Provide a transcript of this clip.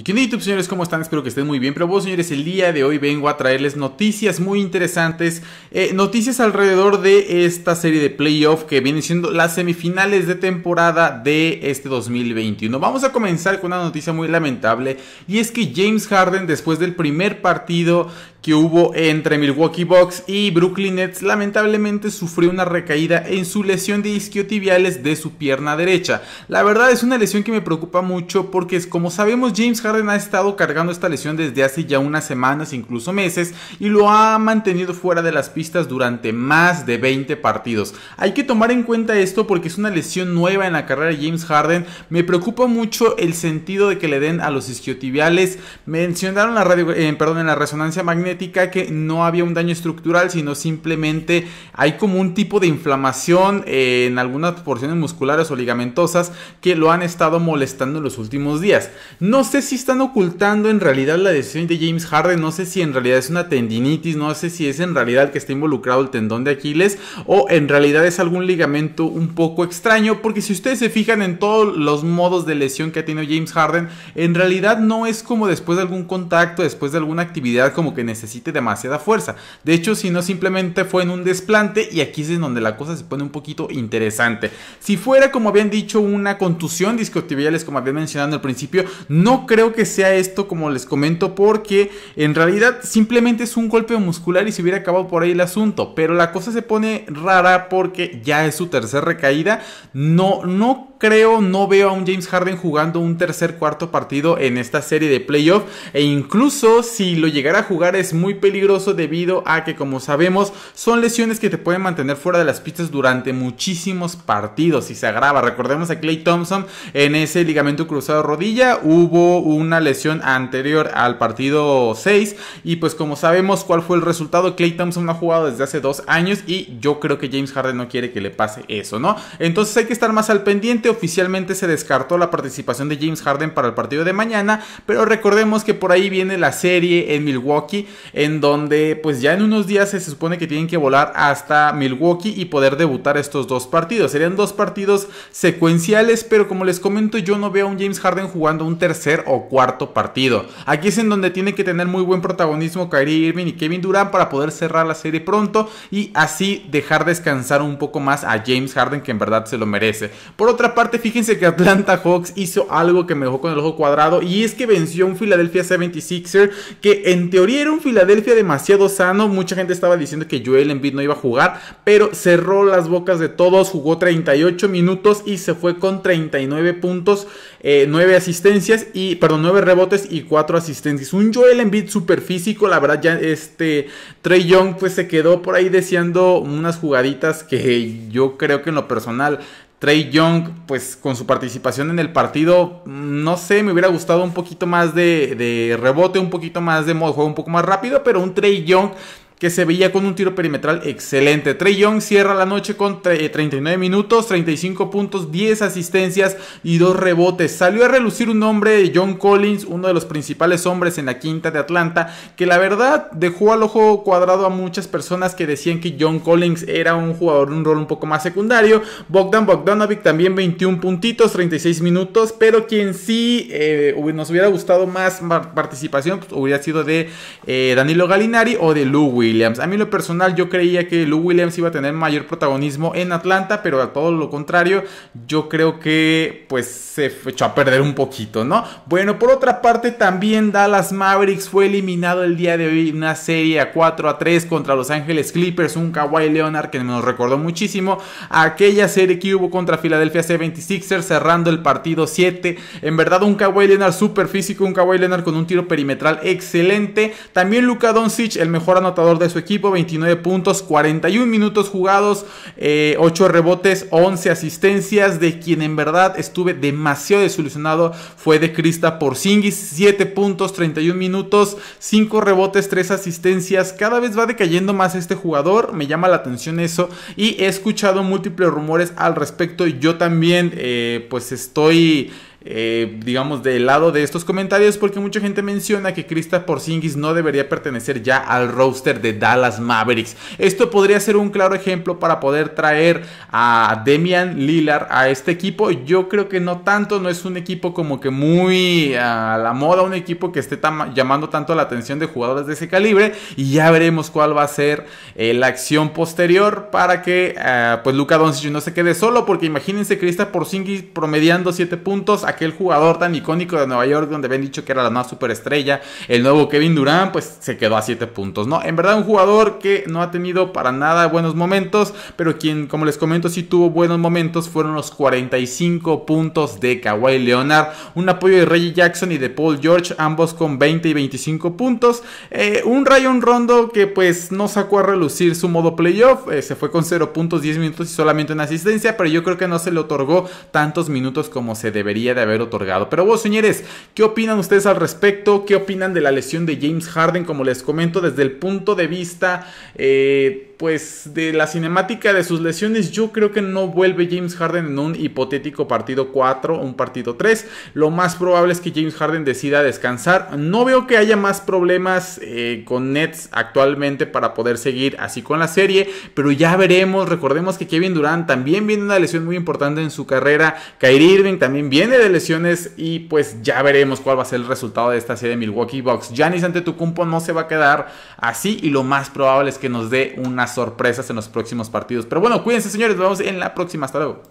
¿Y qué YouTube, señores? ¿Cómo están? Espero que estén muy bien. Pero vos, señores, el día de hoy vengo a traerles noticias muy interesantes. Eh, noticias alrededor de esta serie de playoff que vienen siendo las semifinales de temporada de este 2021. Vamos a comenzar con una noticia muy lamentable. Y es que James Harden, después del primer partido que hubo entre Milwaukee Bucks y Brooklyn Nets lamentablemente sufrió una recaída en su lesión de isquiotibiales de su pierna derecha. La verdad es una lesión que me preocupa mucho porque como sabemos James Harden ha estado cargando esta lesión desde hace ya unas semanas, incluso meses, y lo ha mantenido fuera de las pistas durante más de 20 partidos. Hay que tomar en cuenta esto porque es una lesión nueva en la carrera de James Harden. Me preocupa mucho el sentido de que le den a los isquiotibiales. Mencionaron la radio, eh, perdón, en la resonancia magnética que no había un daño estructural, sino simplemente hay como un tipo de inflamación eh, en algunas porciones musculares o ligamentosas que lo han estado molestando en los últimos días. No sé si están ocultando en realidad la decisión de James Harden, no sé si en realidad es una tendinitis, no sé si es en realidad que está involucrado el tendón de Aquiles o en realidad es algún ligamento un poco extraño, porque si ustedes se fijan en todos los modos de lesión que ha tenido James Harden, en realidad no es como después de algún contacto, después de alguna actividad como que necesita necesite demasiada fuerza. De hecho, si no, simplemente fue en un desplante y aquí es en donde la cosa se pone un poquito interesante. Si fuera, como habían dicho, una contusión discotibiales, como habían mencionado al principio, no creo que sea esto, como les comento, porque en realidad simplemente es un golpe muscular y se hubiera acabado por ahí el asunto. Pero la cosa se pone rara porque ya es su tercer recaída. No, no creo, no veo a un James Harden jugando un tercer, cuarto partido en esta serie de playoff. E incluso si lo llegara a jugar es muy peligroso debido a que, como sabemos, son lesiones que te pueden mantener fuera de las pistas durante muchísimos partidos y se agrava. Recordemos a Clay Thompson en ese ligamento cruzado rodilla, hubo una lesión anterior al partido 6 y pues como sabemos cuál fue el resultado, Clay Thompson no ha jugado desde hace dos años y yo creo que James Harden no quiere que le pase eso, ¿no? Entonces hay que estar más al pendiente, oficialmente se descartó la participación de James Harden para el partido de mañana, pero recordemos que por ahí viene la serie en Milwaukee en donde pues ya en unos días se supone que tienen que volar hasta Milwaukee y poder debutar estos dos partidos. Serían dos partidos secuenciales, pero como les comento yo no veo a un James Harden jugando un tercer o cuarto partido. Aquí es en donde tiene que tener muy buen protagonismo Kyrie Irving y Kevin Durant para poder cerrar la serie pronto y así dejar descansar un poco más a James Harden que en verdad se lo merece. Por otra parte, fíjense que Atlanta Hawks hizo algo que me dejó con el ojo cuadrado y es que venció a un Philadelphia 76er que en teoría era un Filadelfia demasiado sano. Mucha gente estaba diciendo que Joel Embiid no iba a jugar, pero cerró las bocas de todos, jugó 38 minutos y se fue con 39 puntos, 9 eh, asistencias y, perdón, 9 rebotes y 4 asistencias. Un Joel Embiid súper físico, la verdad ya este Trey Young pues se quedó por ahí deseando unas jugaditas que yo creo que en lo personal Trey Young, pues con su participación en el partido, no sé, me hubiera gustado un poquito más de, rebote, un poquito más de modo juego, un poco más rápido, pero un Trey Young que se veía con un tiro perimetral excelente. Trey Young cierra la noche con 39 eh, minutos, 35 puntos, 10 asistencias y 2 rebotes. Salió a relucir un hombre, John Collins, uno de los principales hombres en la quinta de Atlanta, que la verdad dejó al ojo cuadrado a muchas personas que decían que John Collins era un jugador, un rol un poco más secundario. Bogdan Bogdanovic también 21 puntitos, 36 minutos, pero quien sí eh, nos hubiera gustado más participación pues, hubiera sido de eh, Danilo Galinari o de Louis. Williams. A mí lo personal yo creía que Lou Williams iba a tener mayor protagonismo en Atlanta, pero a todo lo contrario, yo creo que pues se echó a perder un poquito, ¿no? Bueno, por otra parte también Dallas Mavericks fue eliminado el día de hoy en una serie a 4 a 3 contra Los Ángeles Clippers, un Kawhi Leonard que nos recordó muchísimo aquella serie que hubo contra Philadelphia 76ers cerrando el partido 7. En verdad un Kawhi Leonard super físico, un Kawhi Leonard con un tiro perimetral excelente. También Luka Doncic, el mejor anotador de su equipo, 29 puntos, 41 minutos jugados, 8 eh, rebotes, 11 asistencias, de quien en verdad estuve demasiado desilusionado fue de Krista Porzingis, 7 puntos, 31 minutos, 5 rebotes, 3 asistencias, cada vez va decayendo más este jugador, me llama la atención eso y he escuchado múltiples rumores al respecto yo también eh, pues estoy... Eh, digamos, del lado de estos comentarios, porque mucha gente menciona que Krista Porzingis no debería pertenecer ya al roster de Dallas Mavericks. Esto podría ser un claro ejemplo para poder traer a Demian Lillard a este equipo. Yo creo que no tanto, no es un equipo como que muy a la moda, un equipo que esté llamando tanto la atención de jugadores de ese calibre. Y ya veremos cuál va a ser eh, la acción posterior para que eh, pues Luca Doncic no se quede solo, porque imagínense Krista Porzingis promediando 7 puntos aquel jugador tan icónico de Nueva York donde habían dicho que era la nueva superestrella, el nuevo Kevin Durant, pues se quedó a 7 puntos, ¿no? En verdad un jugador que no ha tenido para nada buenos momentos, pero quien, como les comento, sí tuvo buenos momentos fueron los 45 puntos de Kawhi Leonard, un apoyo de Reggie Jackson y de Paul George, ambos con 20 y 25 puntos, eh, un Rayon Rondo que pues no sacó a relucir su modo playoff, eh, se fue con 0 puntos, 10 minutos y solamente una asistencia, pero yo creo que no se le otorgó tantos minutos como se debería de haber otorgado. Pero vos, señores, ¿qué opinan ustedes al respecto? ¿Qué opinan de la lesión de James Harden? Como les comento, desde el punto de vista... Eh, pues de la cinemática de sus lesiones, yo creo que no vuelve James Harden en un hipotético partido 4 o un partido 3. Lo más probable es que James Harden decida descansar. No veo que haya más problemas eh, con Nets actualmente para poder seguir así con la serie, pero ya veremos. Recordemos que Kevin Durant también viene una lesión muy importante en su carrera. Kyrie Irving también viene de lesiones y pues ya veremos cuál va a ser el resultado de esta serie de Milwaukee Bucks. Giannis Antetokounmpo no se va a quedar así y lo más probable es que nos dé una sorpresas en los próximos partidos. Pero bueno, cuídense señores, nos vemos en la próxima. Hasta luego.